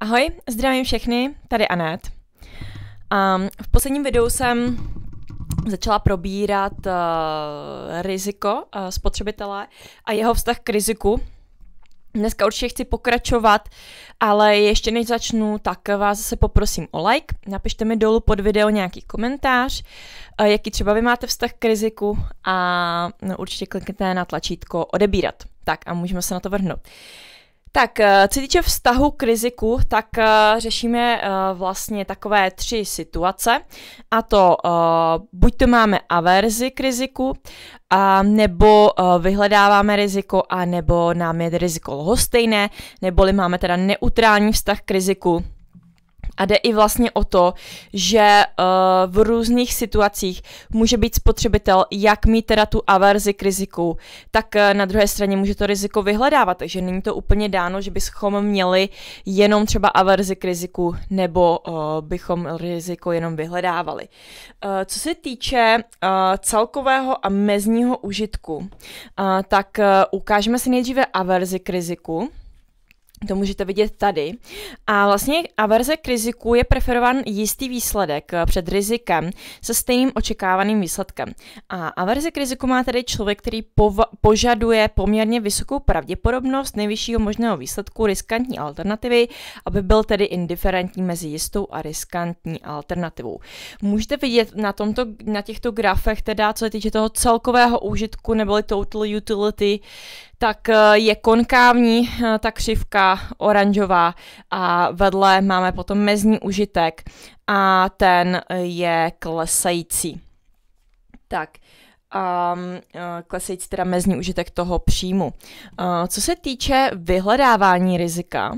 Ahoj, zdravím všechny, tady Anet. Um, v posledním videu jsem začala probírat uh, riziko uh, spotřebitele a jeho vztah k riziku. Dneska určitě chci pokračovat, ale ještě než začnu, tak vás zase poprosím o like. Napište mi dolů pod video nějaký komentář, uh, jaký třeba vy máte vztah k riziku a no, určitě klikněte na tlačítko odebírat. Tak a můžeme se na to vrhnout. Uh, tak, eh, co se týče vztahu k riziku, tak eh, řešíme eh, vlastně takové tři situace. A to buď to máme averzi k riziku, a nebo vyhledáváme riziko, a nebo nám je riziko lhostejné, neboli máme teda neutrální vztah k riziku, a jde i vlastně o to, že uh, v různých situacích může být spotřebitel jak mít teda tu averzi k riziku, tak uh, na druhé straně může to riziko vyhledávat, takže není to úplně dáno, že bychom měli jenom třeba averzi k riziku nebo uh, bychom riziko jenom vyhledávali. Uh, co se týče uh, celkového a mezního užitku, uh, tak uh, ukážeme si nejdříve averzi k riziku. To můžete vidět tady. A vlastně averze k riziku je preferovan jistý výsledek eh, před rizikem se stejným očekávaným výsledkem. A averze k riziku má tedy člověk, který požaduje poměrně vysokou pravděpodobnost nejvyššího možného výsledku riskantní alternativy, aby byl tedy indiferentní mezi jistou a riskantní alternativou. Můžete vidět na, tomto, na těchto grafech, teda co se týče toho celkového užitku neboli total utility, tak eh, je konkávní eh, ta křivka oranžová a vedle máme potom mezní užitek a ten eh, je klesající. Tak, a ehm, klesající teda mezní užitek toho příjmu. co se týče vyhledávání rizika,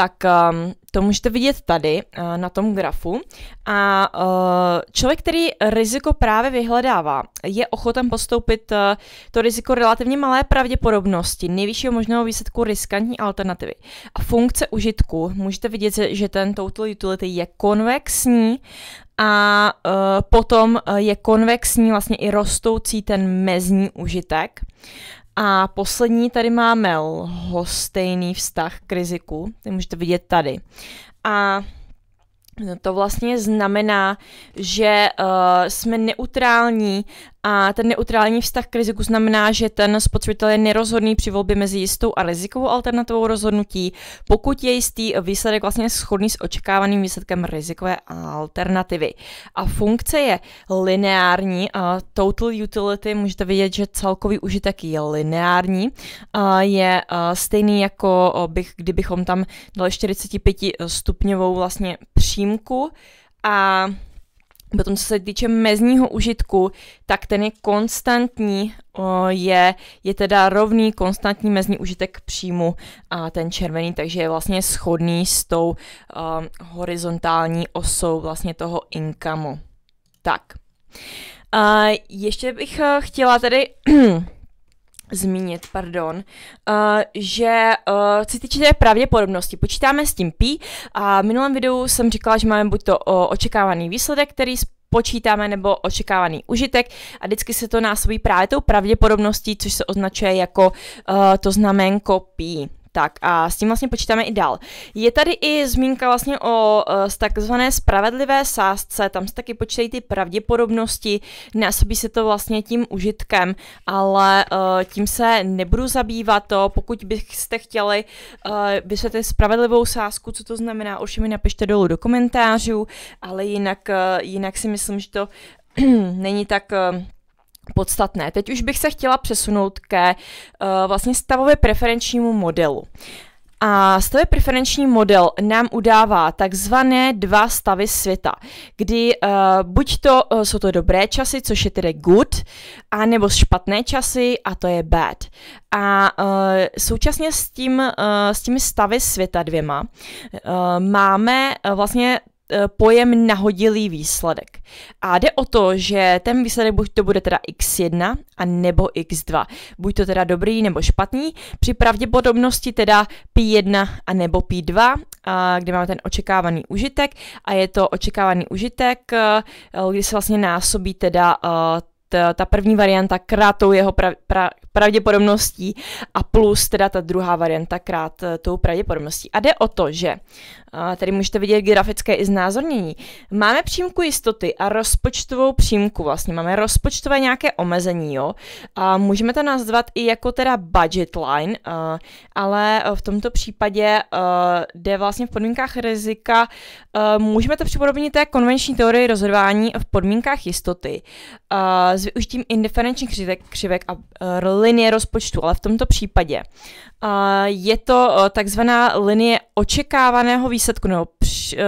tak um, to můžete vidět tady uh, na tom grafu. A uh, člověk, který riziko právě vyhledává, je ochoten postoupit uh, to riziko relativně malé pravděpodobnosti, nejvyššího možného výsledku riskantní alternativy. A funkce užitku, můžete vidět, že ten total utility je konvexní a uh, potom je konvexní vlastně i rostoucí ten mezní užitek. Uh, a poslední tady máme lhostejný vztah k riziku, Ty můžete vidět tady. A to vlastně znamená, že uh, jsme neutrální a ten neutrální vztah k riziku znamená, že ten spotřebitel je nerozhodný při volbě mezi jistou a rizikovou alternativou rozhodnutí, pokud je jistý výsledek vlastně shodný s očekávaným výsledkem rizikové alternativy. A funkce je lineární, uh, total utility, můžete vidět, že celkový užitek je lineární, a je stejný jako bych, kdybychom tam dali 45 stupňovou vlastně přímku a Potom, co se týče mezního užitku, tak ten je konstantní, je, je teda rovný konstantní mezní užitek příjmu a ten červený, takže je vlastně schodný s tou um, horizontální osou vlastně toho inkamu. Tak. A ještě bych eh, chtěla tedy zmínit, pardon, uh, že uh, co se týče té pravděpodobnosti, počítáme s tím P a v minulém videu jsem říkala, že máme buď to uh, očekávaný výsledek, který počítáme nebo očekávaný užitek a vždycky se to násobí právě tou pravděpodobností, což se označuje jako uh, to znamenko P. Tak a s tím vlastně počítáme i dál. Je tady i zmínka vlastně o e, takzvané spravedlivé sázce, tam se taky počítají ty pravděpodobnosti, násobí se to vlastně tím užitkem, ale e, tím se nebudu zabývat to, pokud byste chtěli e, vysvětlit spravedlivou sázku, co to znamená, už mi napište dolů do komentářů, ale jinak, e, jinak si myslím, že to není tak... E, podstatné. Teď už bych se chtěla přesunout ke uh, vlastně stavově preferenčnímu modelu. A stavě preferenční model nám udává takzvané dva stavy světa, kdy uh, buď to uh, jsou to dobré časy, což je tedy good, a nebo špatné časy, a to je bad. A uh, současně s, tím, uh, s těmi stavy světa dvěma uh, máme uh, vlastně Eh, pojem nahodilý výsledek. A jde o to, že ten výsledek buď to bude teda x1 a nebo x2. Buď to teda dobrý nebo špatný, při pravděpodobnosti teda p1 a nebo p2, a kde máme ten očekávaný užitek a je to očekávaný užitek, eh, kdy se vlastně násobí teda eh, Eh, ta, první varianta krátou jeho pra, pra, pravděpodobností a plus teda ta druhá varianta krát tou pravděpodobností. A jde o to, že eh, tady můžete vidět grafické i znázornění. Máme přímku jistoty a rozpočtovou přímku vlastně. Máme rozpočtové nějaké omezení, jo. A můžeme to nazvat i jako teda budget line, eh, ale v tomto případě jde vlastně v podmínkách rizika. Můžeme to připodobnit té konvenční teorii rozhodování v podmínkách jistoty s využitím indiferenčních křivek, křivek a uh, linie rozpočtu, ale v tomto případě uh, je to uh, takzvaná linie očekávaného výsledku nebo př, uh,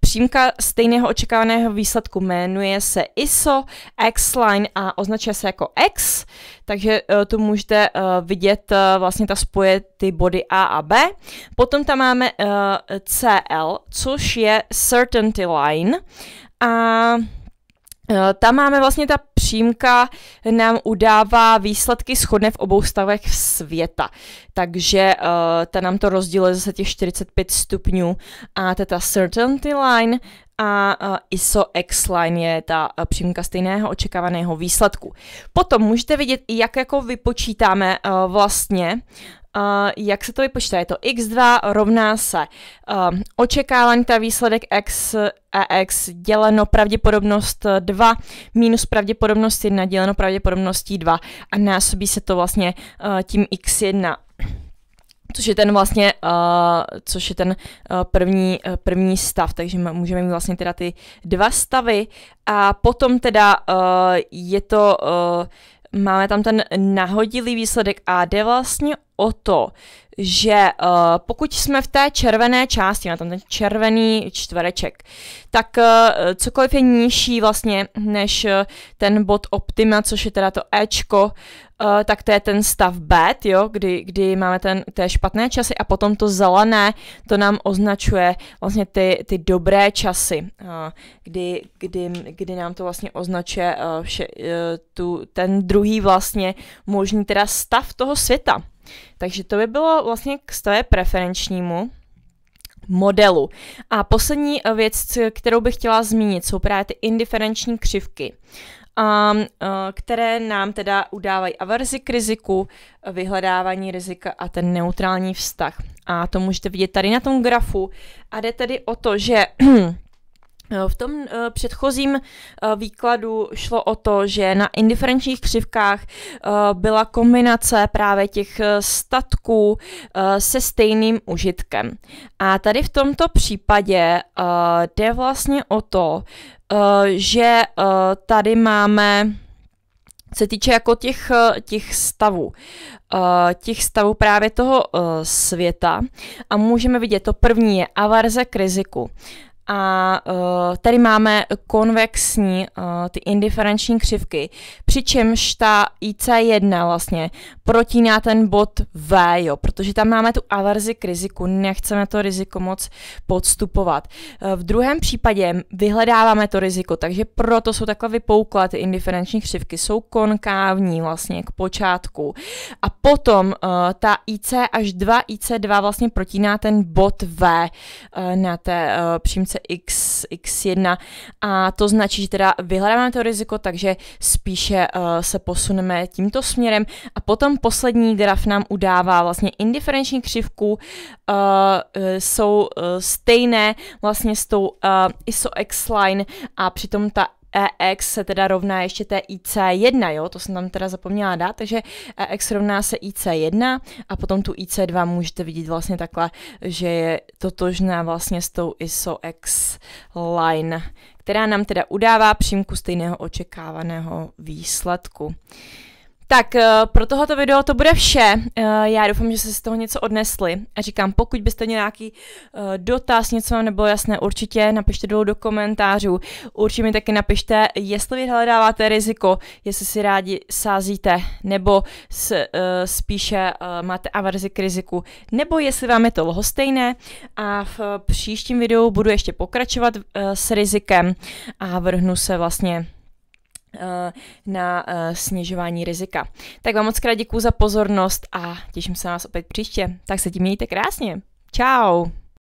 přímka stejného očekávaného výsledku. Jmenuje se ISO X-line a označuje se jako X, takže uh, tu můžete uh, vidět uh, vlastně ta spoje ty body A a B. Potom tam máme uh, CL, což je Certainty Line a Eh, tam máme vlastně ta přímka, nám udává výsledky shodné v obou stavech světa. Takže uh, ta nám to rozděluje zase těch 45 stupňů a to je ta certainty line a uh, ISO X line je ta uh, přímka stejného očekávaného výsledku. Potom můžete vidět, jak jako vypočítáme uh, vlastně Uh, jak se to vypočítá? Je to x2 rovná se uh, ehm, očekávání, ta výsledek x a e x děleno pravděpodobnost 2 minus pravděpodobnost 1 děleno pravděpodobností 2 a násobí se to vlastně uh, tím x1 což je ten vlastně, uh, což je ten uh, první, uh, první stav, takže můžeme mít vlastně teda ty dva stavy a potom teda uh, je to uh, Máme tam ten nahodilý výsledek a jde vlastně o to, že uh, pokud jsme v té červené části, na tom ten červený čtvereček, tak uh, cokoliv je nižší vlastně než uh, ten bod optima, což je teda to Ečko, uh, tak to je ten stav bad, e jo, kdy, kdy máme ten, té špatné časy a potom to zelené, to nám označuje vlastně ty, ty dobré časy, uh, kdy, kdy, kdy nám to vlastně označuje uh, vše, uh, tu, ten druhý vlastně možný teda stav toho světa. Takže to by bylo vlastně k stoje preferenčnímu modelu. A poslední eh, věc, kterou bych chtěla zmínit, jsou právě ty indiferenční křivky, um, eh, které nám teda udávají averzi k riziku, vyhledávání rizika a ten neutrální vztah. A to můžete vidět tady na tom grafu. A jde tedy o to, že Eh, v tom eh, předchozím eh, výkladu šlo o to, že na indiferenčních křivkách byla kombinace právě těch statků se stejným užitkem. A tady v tomto případě jde vlastně o to, že tady máme se týče jako těch, těch stavů, těch stavů právě toho světa a můžeme vidět, to první je averze k riziku a uh, tady máme konvexní uh, ty indiferenční křivky, přičemž ta IC1 vlastně protíná ten bod V, jo, protože tam máme tu averzi k riziku, nechceme to riziko moc podstupovat. Uh, v druhém případě vyhledáváme to riziko, takže proto jsou takhle vypouklé ty indiferenční křivky, jsou konkávní vlastně k počátku. A potom uh, ta IC až 2, IC2 vlastně protíná ten bod V uh, na té uh, přímce roce X, X1 a to značí, že teda vyhledáváme to riziko, takže spíše uh, se posuneme tímto směrem a potom poslední graf nám udává vlastně indiferenční křivku, uh, jsou uh, stejné vlastně s tou uh, ISO X-line a přitom ta EX se teda rovná ještě té IC1, jo, to jsem tam teda zapomněla dát, takže EX rovná se IC1 a potom tu IC2 můžete vidět vlastně takhle, že je totožná vlastně s tou ISO X line, která nám teda udává přímku stejného očekávaného výsledku. Tak eh, pro tohoto video to bude vše. Eh, já doufám, že jste z toho něco odnesli. A říkám, pokud byste měli nějaký eh, dotaz, něco vám nebylo jasné, určitě napište dolů do komentářů. Určitě mi taky napište, jestli vyhledáváte riziko, jestli si rádi sázíte, nebo s, spíše máte averzi k riziku, nebo jestli vám je to lhostejné. A v příštím videu budu ještě pokračovat s rizikem a vrhnu se vlastně Eh, na eh, snižování rizika. Tak vám moc krát děkuji za pozornost a těším se na vás opět příště. Tak se tím mějte krásně. Ciao.